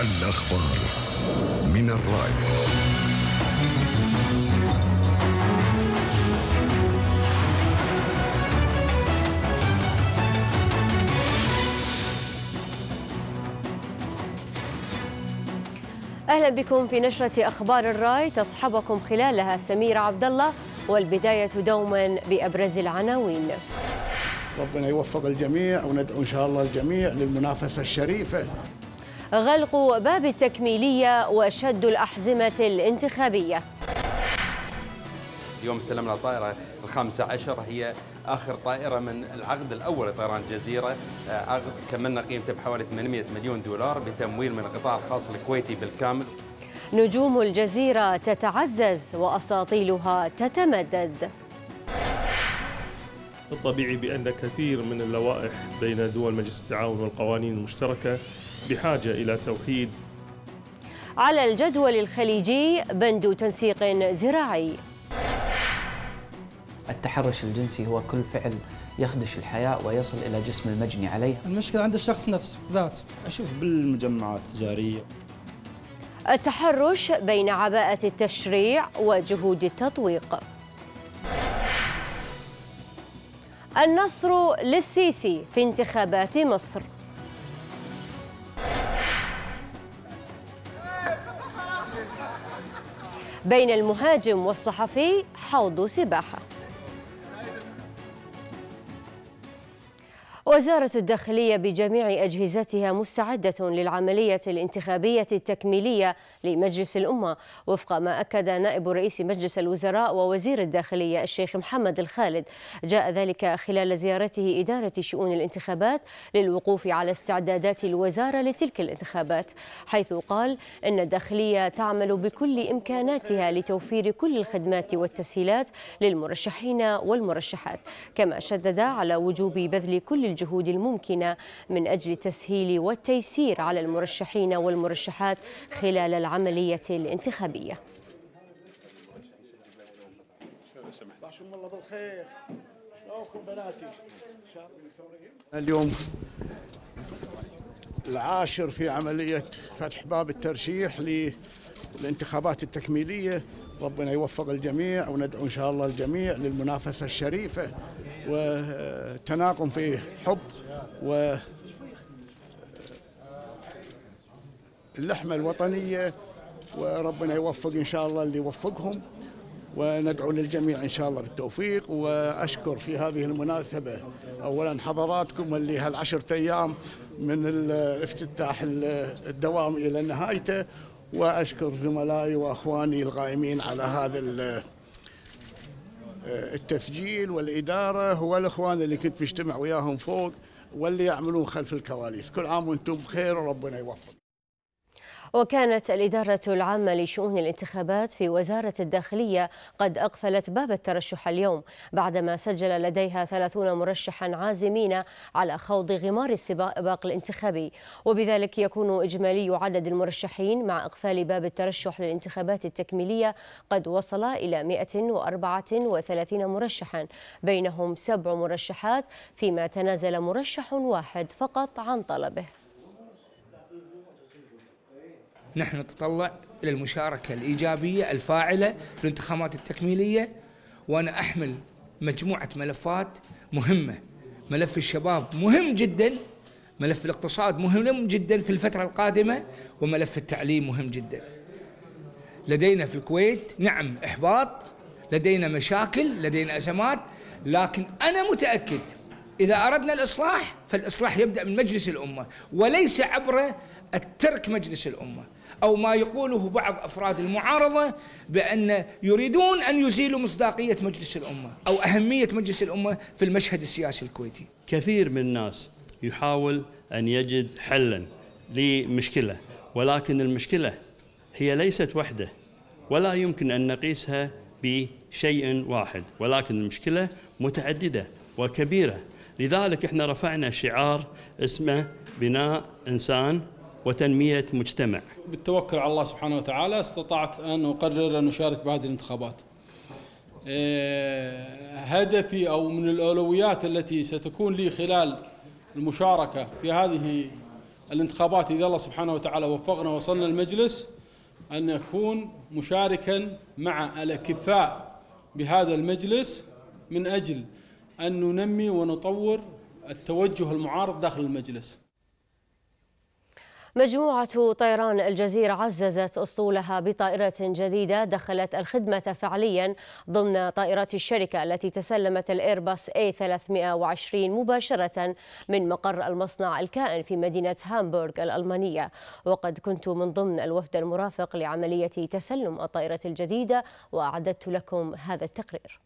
الأخبار من الرأي أهلا بكم في نشرة أخبار الراي تصحبكم خلالها سمير عبد الله والبداية دوما بأبرز العناوين ربنا يوفق الجميع وندعو إن شاء الله الجميع للمنافسة الشريفة غلق باب التكميلية وشد الأحزمة الانتخابية اليوم استلمنا الطائرة الخامسة عشر هي آخر طائرة من العقد الأول لطيران الجزيرة آه، عقد كملنا قيمته بحوالي 800 مليون دولار بتمويل من القطاع الخاص الكويتي بالكامل نجوم الجزيرة تتعزز وأساطيلها تتمدد الطبيعي بأن كثير من اللوائح بين دول مجلس التعاون والقوانين المشتركة بحاجة إلى توحيد على الجدول الخليجي بند تنسيق زراعي التحرش الجنسي هو كل فعل يخدش الحياء ويصل إلى جسم المجني عليه المشكلة عند الشخص نفسه ذات أشوف بالمجمعات التجارية التحرش بين عباءة التشريع وجهود التطويق النصر للسيسي في انتخابات مصر بين المهاجم والصحفي حوض سباحه وزارة الداخلية بجميع أجهزتها مستعدة للعملية الانتخابية التكميلية لمجلس الأمة وفق ما أكد نائب رئيس مجلس الوزراء ووزير الداخلية الشيخ محمد الخالد جاء ذلك خلال زيارته إدارة شؤون الانتخابات للوقوف على استعدادات الوزارة لتلك الانتخابات حيث قال إن الداخلية تعمل بكل إمكاناتها لتوفير كل الخدمات والتسهيلات للمرشحين والمرشحات كما شدد على وجوب بذل كل الجهود الممكنة من أجل التسهيل والتيسير على المرشحين والمرشحات خلال العام العملية الانتخابية اليوم العاشر في عملية فتح باب الترشيح للانتخابات التكميلية ربنا يوفق الجميع وندعو إن شاء الله الجميع للمنافسة الشريفة وتناقم في حب و اللحمة الوطنية وربنا يوفق إن شاء الله اللي يوفقهم وندعو للجميع إن شاء الله بالتوفيق وأشكر في هذه المناسبة أولا حضراتكم اللي هالعشرة أيام من الافتتاح الدوام إلى نهايته وأشكر زملائي وأخواني القائمين على هذا التسجيل والإدارة والإخوان اللي كنت مجتمع وياهم فوق واللي يعملون خلف الكواليس كل عام وانتم بخير وربنا يوفق وكانت الإدارة العامة لشؤون الانتخابات في وزارة الداخلية قد أقفلت باب الترشح اليوم بعدما سجل لديها 30 مرشحا عازمين على خوض غمار السباق الانتخابي وبذلك يكون إجمالي عدد المرشحين مع إقفال باب الترشح للانتخابات التكميلية قد وصل إلى 134 مرشحا بينهم سبع مرشحات فيما تنازل مرشح واحد فقط عن طلبه نحن نتطلع الى المشاركه الايجابيه الفاعله في الانتخابات التكميليه وانا احمل مجموعه ملفات مهمه ملف الشباب مهم جدا ملف الاقتصاد مهم جدا في الفتره القادمه وملف التعليم مهم جدا لدينا في الكويت نعم احباط لدينا مشاكل لدينا ازمات لكن انا متاكد اذا اردنا الاصلاح فالاصلاح يبدا من مجلس الامه وليس عبر الترك مجلس الامه أو ما يقوله بعض أفراد المعارضة بأن يريدون أن يزيلوا مصداقية مجلس الأمة أو أهمية مجلس الأمة في المشهد السياسي الكويتي كثير من الناس يحاول أن يجد حلا لمشكلة ولكن المشكلة هي ليست وحده ولا يمكن أن نقيسها بشيء واحد ولكن المشكلة متعددة وكبيرة لذلك احنا رفعنا شعار اسمه بناء إنسان وتنمية مجتمع بالتوكل على الله سبحانه وتعالى استطعت أن أقرر أن أشارك بهذه الانتخابات آه، هدفي أو من الأولويات التي ستكون لي خلال المشاركة في هذه الانتخابات إذا الله سبحانه وتعالى وفقنا وصلنا المجلس أن أكون مشاركا مع الأكفاء بهذا المجلس من أجل أن ننمي ونطور التوجه المعارض داخل المجلس مجموعة طيران الجزيرة عززت أسطولها بطائرة جديدة دخلت الخدمة فعليا ضمن طائرات الشركة التي تسلمت الإيرباص A320 مباشرة من مقر المصنع الكائن في مدينة هامبورغ الألمانية وقد كنت من ضمن الوفد المرافق لعملية تسلم الطائرة الجديدة وأعددت لكم هذا التقرير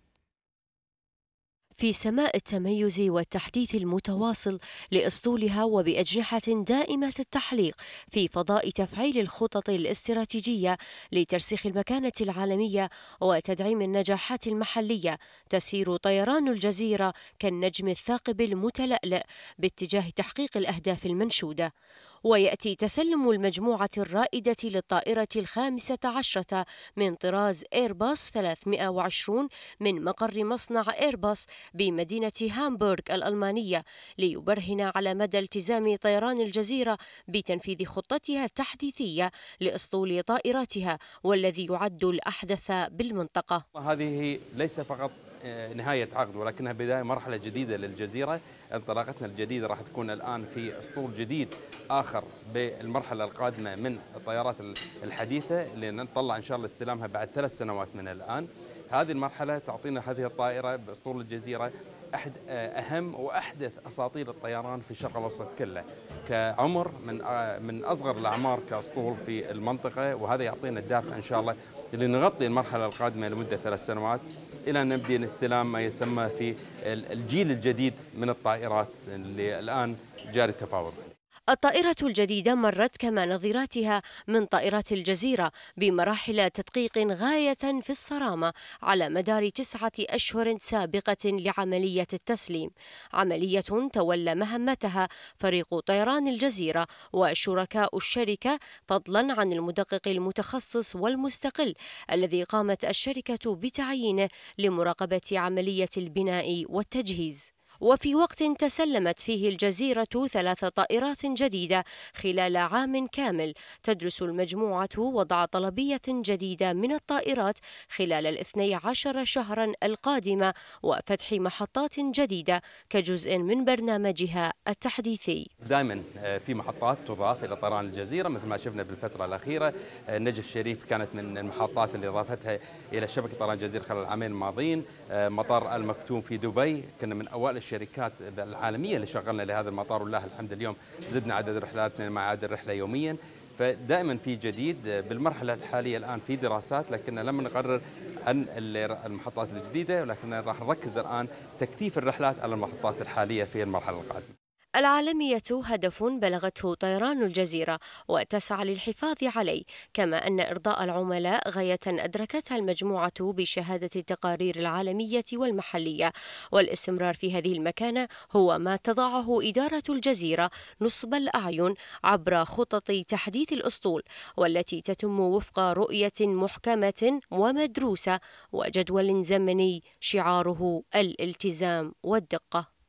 في سماء التميز والتحديث المتواصل لاسطولها وباجنحه دائمه التحليق في فضاء تفعيل الخطط الاستراتيجيه لترسيخ المكانه العالميه وتدعيم النجاحات المحليه تسير طيران الجزيره كالنجم الثاقب المتلألئ باتجاه تحقيق الاهداف المنشوده ويأتي تسلم المجموعة الرائدة للطائرة الخامسة عشرة من طراز إيرباص 320 من مقر مصنع إيرباص بمدينة هامبورغ الألمانية ليبرهن على مدى التزام طيران الجزيرة بتنفيذ خطتها التحديثية لأسطول طائراتها والذي يعد الأحدث بالمنطقة هذه ليس فقط نهاية عقد ولكنها بداية مرحلة جديدة للجزيرة انطلاقتنا الجديدة راح تكون الآن في أسطول جديد آخر بالمرحلة القادمة من الطيارات الحديثة اللي نطلع إن شاء الله استلامها بعد ثلاث سنوات من الآن هذه المرحلة تعطينا هذه الطائرة بأسطول الجزيرة أحد أهم وأحدث أساطيل الطيران في الشرق الأوسط كله كعمر من من أصغر الأعمار كأسطول في المنطقة وهذا يعطينا الدافع إن شاء الله لنغطي المرحلة القادمة لمدة ثلاث سنوات إلى أن نبدأ استلام ما يسمى في الجيل الجديد من الطائرات اللي الآن جاري التفاوض الطائرة الجديدة مرت كما نظيراتها من طائرات الجزيرة بمراحل تدقيق غاية في الصرامة على مدار تسعة أشهر سابقة لعملية التسليم عملية تولى مهمتها فريق طيران الجزيرة وشركاء الشركة فضلا عن المدقق المتخصص والمستقل الذي قامت الشركة بتعيينه لمراقبة عملية البناء والتجهيز وفي وقت تسلمت فيه الجزيرة ثلاث طائرات جديدة خلال عام كامل تدرس المجموعة وضع طلبية جديدة من الطائرات خلال الاثني عشر شهرا القادمة وفتح محطات جديدة كجزء من برنامجها التحديثي دائما آه، في محطات تضاف إلى طيران الجزيرة مثل ما شفنا بالفترة الأخيرة آه، نجف الشريف كانت من المحطات اللي إضافتها إلى شبكة طيران الجزيرة خلال العامين الماضيين آه، مطار المكتوم في دبي كنا من أوائل الشركات العالميه اللي شغلنا لهذا المطار والله الحمد اليوم زدنا عدد رحلاتنا ما عدد الرحله يوميا فدائما في جديد بالمرحله الحاليه الان في دراسات لكن لم نقرر عن المحطات الجديده ولكن راح نركز الان تكثيف الرحلات على المحطات الحاليه في المرحله القادمه العالمية هدف بلغته طيران الجزيرة وتسعى للحفاظ عليه كما أن إرضاء العملاء غاية أدركتها المجموعة بشهادة التقارير العالمية والمحلية والاستمرار في هذه المكانة هو ما تضعه إدارة الجزيرة نصب الأعين عبر خطط تحديث الأسطول والتي تتم وفق رؤية محكمة ومدروسة وجدول زمني شعاره الالتزام والدقة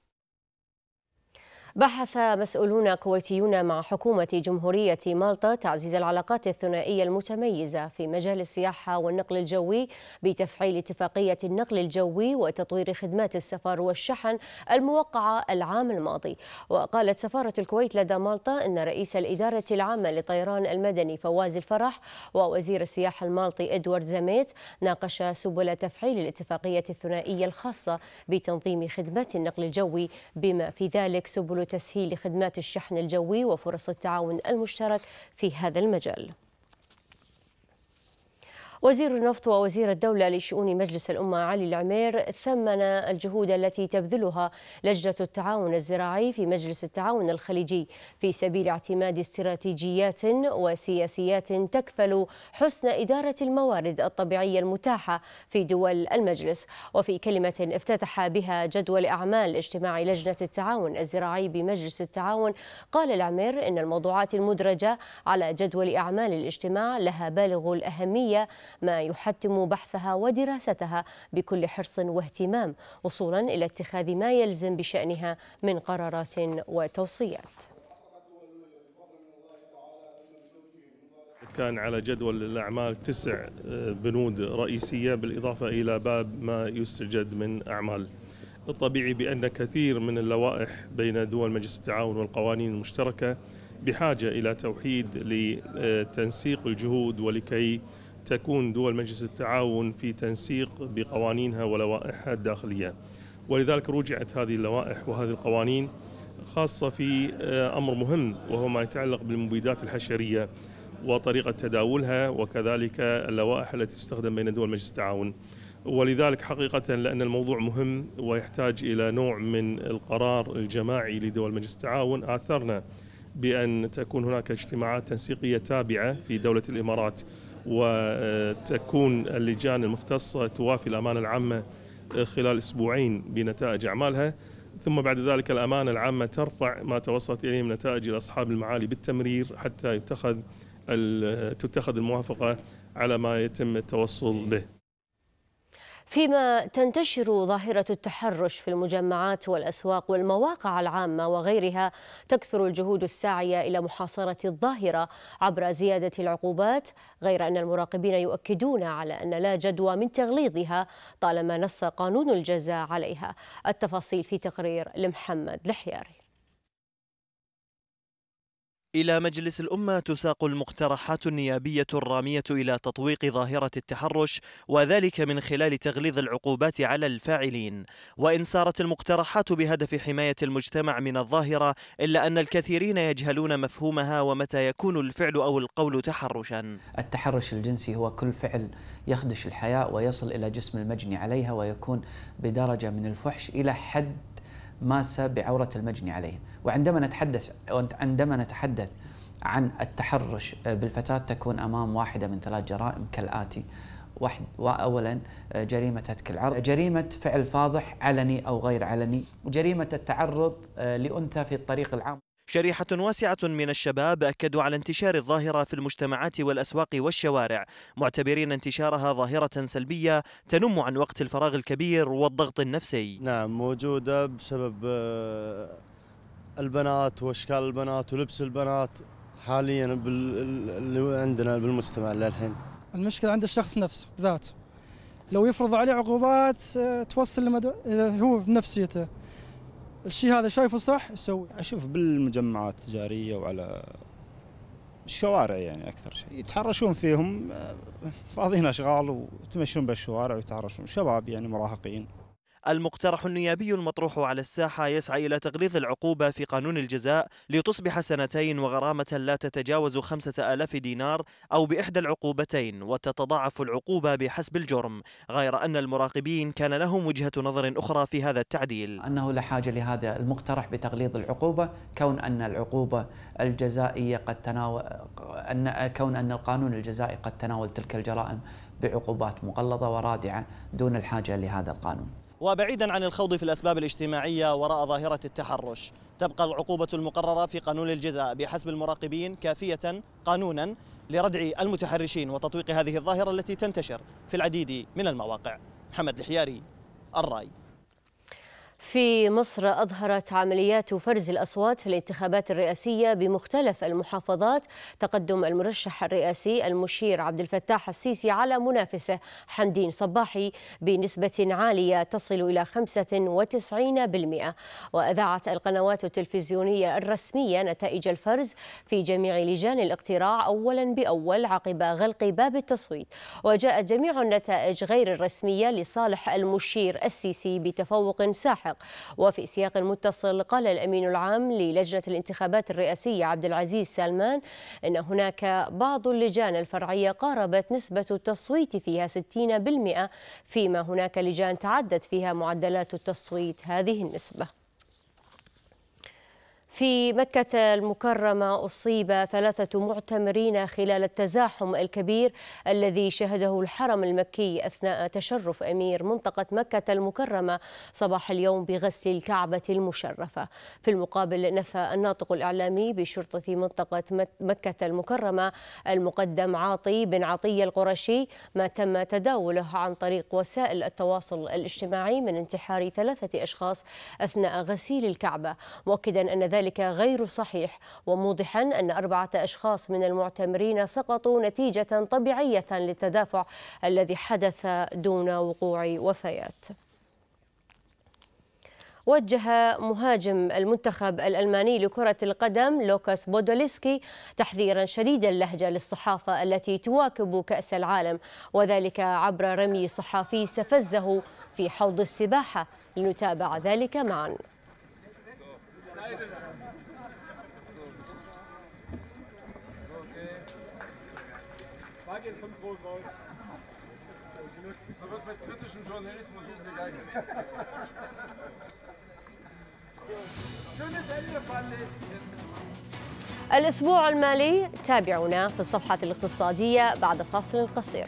بحث مسؤولون كويتيون مع حكومة جمهورية مالطا تعزيز العلاقات الثنائية المتميزة في مجال السياحة والنقل الجوي بتفعيل اتفاقية النقل الجوي وتطوير خدمات السفر والشحن الموقعة العام الماضي وقالت سفارة الكويت لدى مالطا أن رئيس الإدارة العامة للطيران المدني فواز الفرح ووزير السياحة المالطي إدوارد زميت ناقشا سبل تفعيل الاتفاقية الثنائية الخاصة بتنظيم خدمات النقل الجوي بما في ذلك سبل تسهيل خدمات الشحن الجوي وفرص التعاون المشترك في هذا المجال وزير النفط ووزير الدولة لشؤون مجلس الأمة علي العمير ثمن الجهود التي تبذلها لجنة التعاون الزراعي في مجلس التعاون الخليجي في سبيل اعتماد استراتيجيات وسياسيات تكفل حسن إدارة الموارد الطبيعية المتاحة في دول المجلس وفي كلمة افتتح بها جدول أعمال اجتماع لجنة التعاون الزراعي بمجلس التعاون قال العمير إن الموضوعات المدرجة على جدول أعمال الاجتماع لها بالغ الأهمية ما يحتم بحثها ودراستها بكل حرص واهتمام وصولا إلى اتخاذ ما يلزم بشأنها من قرارات وتوصيات كان على جدول الأعمال تسع آه، بنود رئيسية بالإضافة إلى باب ما يستجد من أعمال الطبيعي بأن كثير من اللوائح بين دول مجلس التعاون والقوانين المشتركة بحاجة إلى توحيد لتنسيق الجهود ولكي تكون دول مجلس التعاون في تنسيق بقوانينها ولوائحها الداخليه ولذلك رجعت هذه اللوائح وهذه القوانين خاصه في آه، امر مهم وهو ما يتعلق بالمبيدات الحشريه وطريقه تداولها وكذلك اللوائح التي تستخدم بين دول مجلس التعاون ولذلك حقيقة لأن الموضوع مهم ويحتاج إلى نوع من القرار الجماعي لدول مجلس التعاون آثرنا بأن تكون هناك اجتماعات تنسيقية تابعة في دولة الإمارات وتكون اللجان المختصة توافي الأمانة العامة خلال أسبوعين بنتائج أعمالها ثم بعد ذلك الأمانة العامة ترفع ما توصلت إليه من نتائج إلى أصحاب المعالي بالتمرير حتى يتخذ تتخذ الموافقة على ما يتم التوصل به فيما تنتشر ظاهرة التحرش في المجمعات والأسواق والمواقع العامة وغيرها تكثر الجهود الساعية إلى محاصرة الظاهرة عبر زيادة العقوبات غير أن المراقبين يؤكدون على أن لا جدوى من تغليظها طالما نص قانون الجزاء عليها التفاصيل في تقرير لمحمد الحياري إلى مجلس الأمة تساق المقترحات النيابية الرامية إلى تطويق ظاهرة التحرش وذلك من خلال تغليظ العقوبات على الفاعلين وإن سارت المقترحات بهدف حماية المجتمع من الظاهرة إلا أن الكثيرين يجهلون مفهومها ومتى يكون الفعل أو القول تحرشا التحرش الجنسي هو كل فعل يخدش الحياة ويصل إلى جسم المجني عليها ويكون بدرجة من الفحش إلى حد ماسة بعورة المجني عليهم وعندما نتحدث عندما نتحدث عن التحرش آه، بالفتاة تكون أمام واحدة من ثلاث جرائم كالآتي واحد واولا آه، جريمه هتك العرض، جريمه فعل فاضح علني او غير علني، جريمه التعرض آه، لانثى في الطريق العام شريحة واسعة من الشباب أكدوا على انتشار الظاهرة في المجتمعات والأسواق والشوارع معتبرين انتشارها ظاهرة سلبية تنم عن وقت الفراغ الكبير والضغط النفسي نعم موجودة بسبب آه، البنات واشكال البنات ولبس البنات حاليا اللي عندنا بالمجتمع للحين المشكله عند الشخص نفسه ذاته لو يفرض عليه عقوبات آه، توصل لمدو... هو بنفسيته الشيء هذا شايفه صح يسوي اشوف بالمجمعات التجاريه وعلى الشوارع يعني اكثر شيء يتحرشون فيهم آه، فاضيين اشغال ويتمشون بالشوارع ويتحرشون شباب يعني مراهقين المقترح النيابي المطروح على الساحة يسعى إلى تغليظ العقوبة في قانون الجزاء لتصبح سنتين وغرامة لا تتجاوز خمسة آلاف دينار أو بإحدى العقوبتين وتتضاعف العقوبة بحسب الجرم غير أن المراقبين كان لهم وجهة نظر أخرى في هذا التعديل أنه لا حاجة لهذا المقترح بتغليظ العقوبة كون أن العقوبة الجزائية قد تناول أن كون أن القانون الجزائي قد تناول تلك الجرائم بعقوبات مغلظة ورادعة دون الحاجة لهذا القانون وبعيدا عن الخوض في الأسباب الاجتماعية وراء ظاهرة التحرش تبقى العقوبة المقررة في قانون الجزاء بحسب المراقبين كافية قانونا لردع المتحرشين وتطويق هذه الظاهرة التي تنتشر في العديد من المواقع محمد الحياري الرأي في مصر أظهرت عمليات فرز الأصوات في الانتخابات الرئاسية بمختلف المحافظات تقدم المرشح الرئاسي المشير عبد الفتاح السيسي على منافسه حمدين صباحي بنسبة عالية تصل إلى 95% وأذاعت القنوات التلفزيونية الرسمية نتائج الفرز في جميع لجان الاقتراع أولا بأول عقب غلق باب التصويت وجاءت جميع النتائج غير الرسمية لصالح المشير السيسي بتفوق ساحق الانساق وفي سياق متصل قال الأمين العام للجنة الانتخابات الرئاسية عبد العزيز سلمان أن هناك بعض اللجان الفرعية قاربت نسبة التصويت فيها 60% فيما هناك لجان تعدت فيها معدلات التصويت هذه النسبة في مكة المكرمة أصيب ثلاثة معتمرين خلال التزاحم الكبير الذي شهده الحرم المكي أثناء تشرف أمير منطقة مكة المكرمة صباح اليوم بغسل الكعبة المشرفة في المقابل نفى الناطق الإعلامي بشرطة منطقة مكة المكرمة المقدم عاطي بن عطية القرشي ما تم تداوله عن طريق وسائل التواصل الاجتماعي من انتحار ثلاثة أشخاص أثناء غسيل الكعبة مؤكدا أن ذلك ذلك غير صحيح وموضحا أن أربعة أشخاص من المعتمرين سقطوا نتيجة طبيعية للتدافع الذي حدث دون وقوع وفيات وجه مهاجم المنتخب الألماني لكرة القدم لوكاس بودوليسكي تحذيرا شديد اللهجة للصحافة التي تواكب كأس العالم وذلك عبر رمي صحفي استفزه في حوض السباحة لنتابع ذلك معاً الأسبوع المالي تابعونا في الصفحة الاقتصادية بعد فاصل قصير.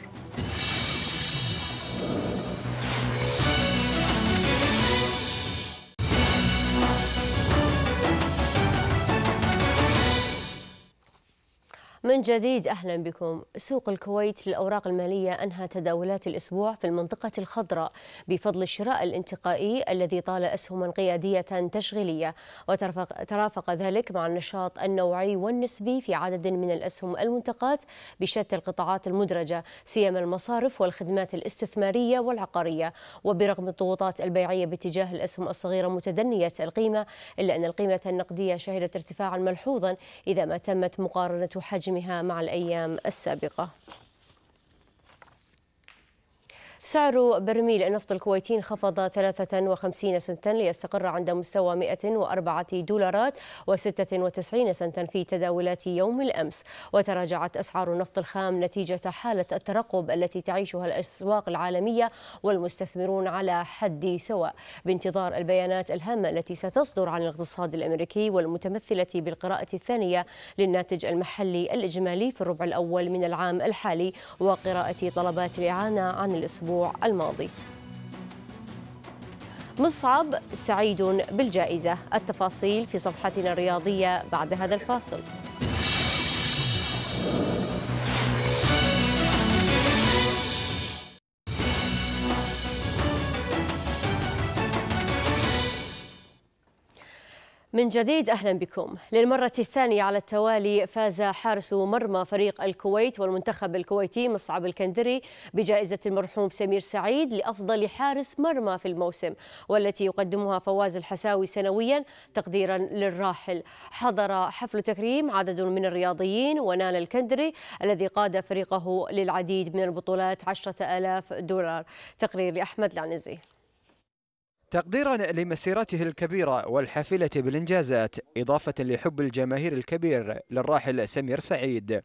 من جديد أهلا بكم سوق الكويت للأوراق المالية أنهى تداولات الأسبوع في المنطقة الخضراء بفضل الشراء الانتقائي الذي طال أسهما قيادية تشغيلية وترافق ذلك مع النشاط النوعي والنسبي في عدد من الأسهم المنتقاة بشتى القطاعات المدرجة سيما المصارف والخدمات الاستثمارية والعقارية وبرغم الضغوطات البيعية باتجاه الأسهم الصغيرة متدنية القيمة إلا أن القيمة النقدية شهدت ارتفاعا ملحوظا إذا ما تمت مقارنة حجم تأقلمها مع الأيام السابقة سعر برميل النفط الكويتي انخفض 53 سنتا ليستقر عند مستوى 104 دولارات و96 سنتا في تداولات يوم الأمس وتراجعت أسعار النفط الخام نتيجة حالة الترقب التي تعيشها الأسواق العالمية والمستثمرون على حد سواء بانتظار البيانات الهامة التي ستصدر عن الاقتصاد الأمريكي والمتمثلة بالقراءة الثانية للناتج المحلي الإجمالي في الربع الأول من العام الحالي وقراءة طلبات الإعانة عن الأسبوع الأسبوع الماضي مصعب سعيد بالجائزة التفاصيل في صفحتنا الرياضية بعد هذا الفاصل من جديد اهلا بكم للمره الثانيه على التوالي فاز حارس مرمى فريق الكويت والمنتخب الكويتي مصعب الكندري بجائزه المرحوم سمير سعيد لافضل حارس مرمى في الموسم والتي يقدمها فواز الحساوي سنويا تقديرا للراحل حضر حفل تكريم عدد من الرياضيين ونال الكندري الذي قاد فريقه للعديد من البطولات 10000 دولار تقرير لاحمد العنزي تقديرا لمسيرته الكبيرة والحافلة بالإنجازات إضافة لحب الجماهير الكبير للراحل سمير سعيد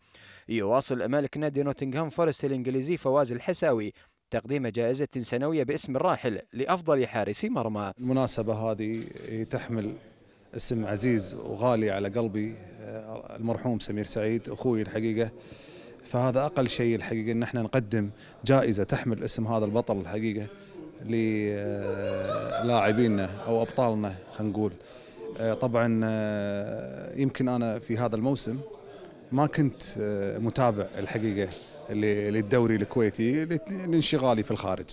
يواصل مالك نادي نوتنغهام فورست الإنجليزي فواز الحساوي تقديم جائزة سنوية باسم الراحل لأفضل حارس مرمى المناسبة هذه تحمل اسم عزيز وغالي على قلبي آه، المرحوم سمير سعيد أخوي الحقيقة فهذا أقل شيء الحقيقة أن احنا نقدم جائزة تحمل اسم هذا البطل الحقيقة للاعبينا او ابطالنا خلينا نقول آه، طبعا آه، يمكن انا في هذا الموسم ما كنت آه، متابع الحقيقه للدوري الكويتي لانشغالي في الخارج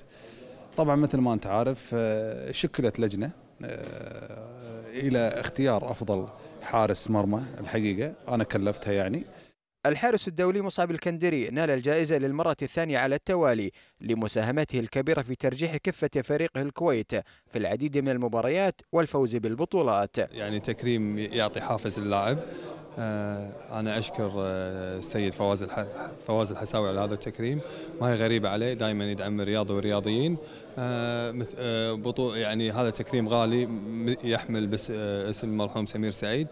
طبعا مثل ما انت عارف شكلت لجنه الى اختيار افضل حارس مرمى الحقيقه انا كلفتها يعني الحارس الدولي مصعب الكندري نال الجائزة للمرة الثانية على التوالي لمساهمته الكبيرة في ترجيح كفة فريقه الكويت في العديد من المباريات والفوز بالبطولات يعني تكريم يعطي حافز للاعب آه، أنا أشكر آه، السيد فواز فواز الحساوي على هذا التكريم ما هي غريبة عليه دائما يدعم الرياضة والرياضيين آه، بطو يعني هذا تكريم غالي يحمل بس اسم المرحوم سمير سعيد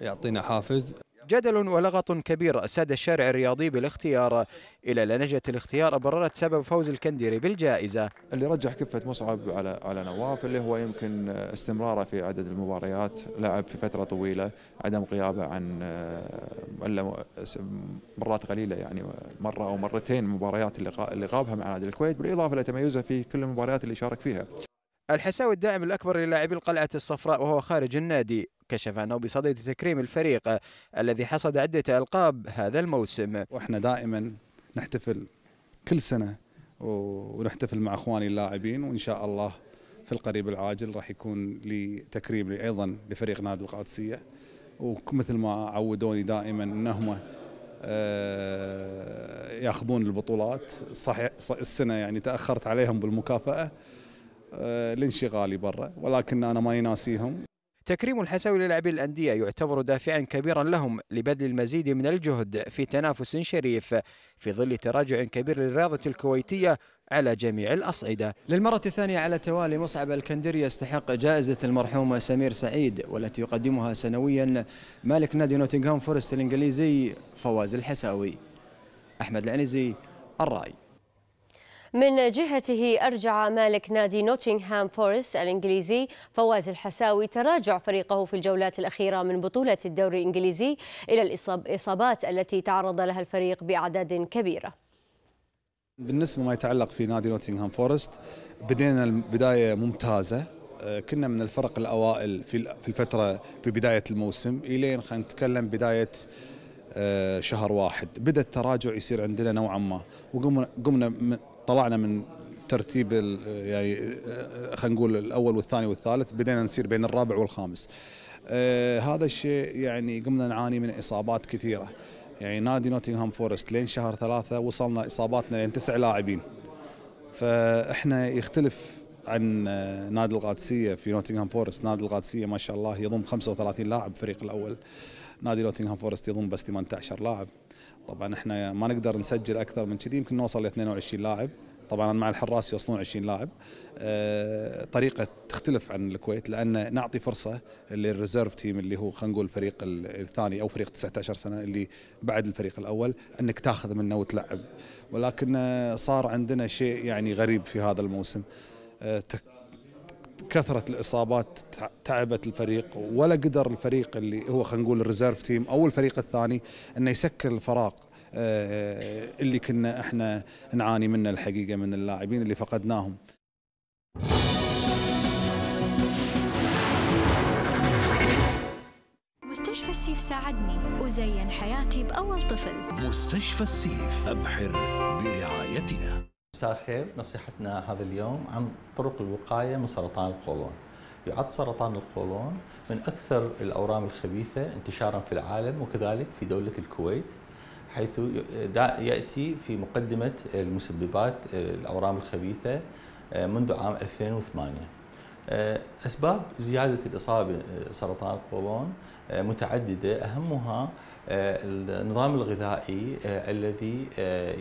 يعطينا حافز جدل ولغط كبير أساد الشارع الرياضي بالاختيار إلى لجنه الاختيار أبررت سبب فوز الكنديري بالجائزة اللي رجح كفة مصعب على على نواف اللي هو يمكن استمراره في عدد المباريات لعب في فترة طويلة عدم غيابه عن آه، الا مرات قليلة يعني مرة أو مرتين مباريات اللي غابها مع نادي الكويت بالإضافة لتميزه في كل المباريات اللي شارك فيها الحساوي الداعم الأكبر للاعبي القلعة الصفراء وهو خارج النادي كشف عنه بصدد تكريم الفريق الذي حصد عدة ألقاب هذا الموسم وإحنا دائما نحتفل كل سنة ونحتفل مع أخواني اللاعبين وإن شاء الله في القريب العاجل راح يكون لي تكريم لي أيضا لفريق نادي القادسية ومثل ما عودوني دائما أنهم آه، ياخذون البطولات صحيح السنة يعني تأخرت عليهم بالمكافأة آه، لانشغالي برا ولكن انا ماني ناسيهم تكريم الحساوي للاعبي الأندية يعتبر دافعا كبيرا لهم لبذل المزيد من الجهد في تنافس شريف في ظل تراجع كبير للرياضة الكويتية على جميع الأصعدة للمرة الثانية على التوالي مصعب الكندري يستحق جائزة المرحوم سمير سعيد والتي يقدمها سنويا مالك نادي نوتنغهام فورست الإنجليزي فواز الحساوي أحمد العنزي الرأي من جهته أرجع مالك نادي نوتنغهام فورست الإنجليزي فواز الحساوي تراجع فريقه في الجولات الأخيرة من بطولة الدوري الإنجليزي إلى الإصابات التي تعرض لها الفريق بأعداد كبيرة بالنسبة ما يتعلق في نادي نوتنغهام فورست بدينا بداية ممتازة آه، كنا من الفرق الأوائل في الفترة في بداية الموسم إلين خلينا نتكلم بداية آه، شهر واحد بدا التراجع يصير عندنا نوعا ما وقمنا قمنا طلعنا من ترتيب يعني آه، خلينا نقول الاول والثاني والثالث بدينا نسير بين الرابع والخامس آه هذا الشيء يعني قمنا نعاني من اصابات كثيره يعني نادي نوتنغهام فورست لين شهر ثلاثة وصلنا اصاباتنا لين تسع لاعبين فاحنا يختلف عن آه، نادي القادسيه في نوتنغهام فورست نادي القادسيه ما شاء الله يضم 35 لاعب فريق الاول نادي نوتنغهام فورست يضم بس 18 لاعب طبعا احنا ما نقدر نسجل اكثر من كذي يمكن نوصل ل 22 لاعب طبعا مع الحراس يوصلون 20 لاعب آه، طريقه تختلف عن الكويت لان نعطي فرصه للريزيرف تيم اللي هو خلينا نقول الفريق الثاني او فريق 19 سنه اللي بعد الفريق الاول انك تاخذ منه وتلعب ولكن آه، صار عندنا شيء يعني غريب في هذا الموسم آه، كثره الاصابات تعبت الفريق ولا قدر الفريق اللي هو خلينا نقول الريزيرف تيم او الفريق الثاني انه يسكر الفراغ آه، آه، اللي كنا احنا نعاني منه الحقيقه من اللاعبين اللي فقدناهم مستشفى السيف ساعدني وزين حياتي بأول طفل مستشفى السيف أبحر برعايتنا مساء الخير نصيحتنا هذا اليوم عن طرق الوقاية من سرطان القولون يعد سرطان القولون من أكثر الأورام الخبيثة انتشارا في العالم وكذلك في دولة الكويت حيث يأتي في مقدمة المسببات آه، الأورام الخبيثة آه، منذ عام 2008 آه، أسباب زيادة الإصابة آه، سرطان القولون آه، متعددة أهمها النظام الغذائي الذي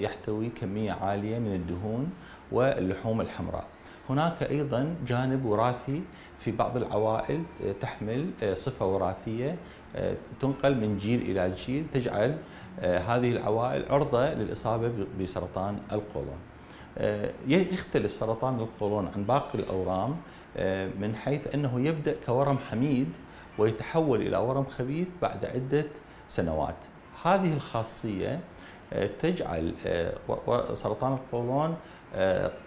يحتوي كمية عالية من الدهون واللحوم الحمراء هناك أيضا جانب وراثي في بعض العوائل تحمل صفة وراثية تنقل من جيل إلى جيل تجعل هذه العوائل عرضة للإصابة بسرطان القولون يختلف سرطان القولون عن باقي الأورام آه، من حيث أنه يبدأ كورم حميد ويتحول إلى ورم خبيث بعد عدة سنوات هذه الخاصية آه، تجعل آه، سرطان القولون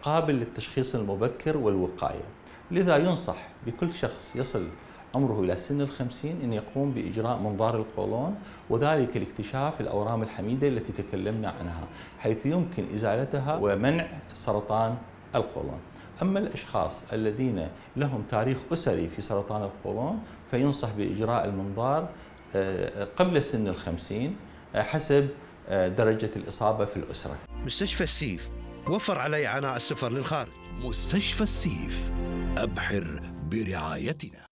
قابل للتشخيص المبكر والوقاية لذا ينصح بكل شخص يصل عمره إلى سن الخمسين أن يقوم بإجراء منظار القولون وذلك لاكتشاف الأورام الحميدة التي تكلمنا عنها حيث يمكن إزالتها ومنع سرطان القولون أما الأشخاص الذين لهم تاريخ أسري في سرطان القولون فينصح بإجراء المنظار آه، قبل سن الخمسين آه، حسب آه، درجة الإصابة في الأسرة مستشفى السيف وفر علي عناء السفر للخارج مستشفى السيف أبحر برعايتنا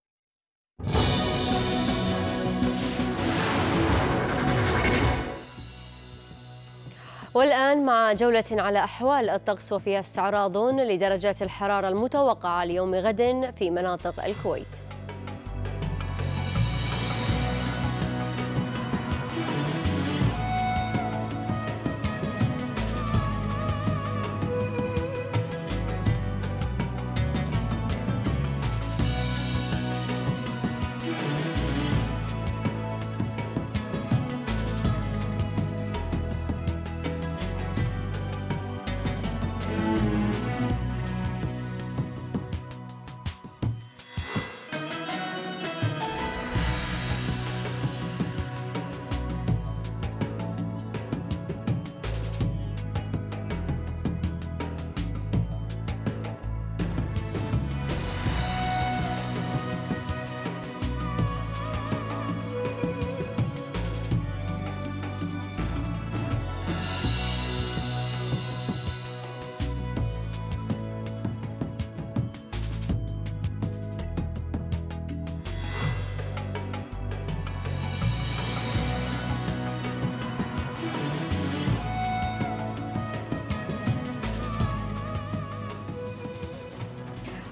والآن مع جولة على أحوال الطقس وفيها استعراض لدرجات الحرارة المتوقعة ليوم غد في مناطق الكويت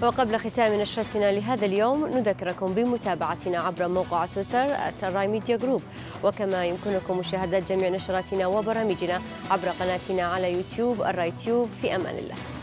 وقبل ختام نشرتنا لهذا اليوم نذكركم بمتابعتنا عبر موقع تويتر تراي ميديا جروب وكما يمكنكم مشاهدة جميع نشراتنا وبرامجنا عبر قناتنا على يوتيوب الراي تيوب في أمان الله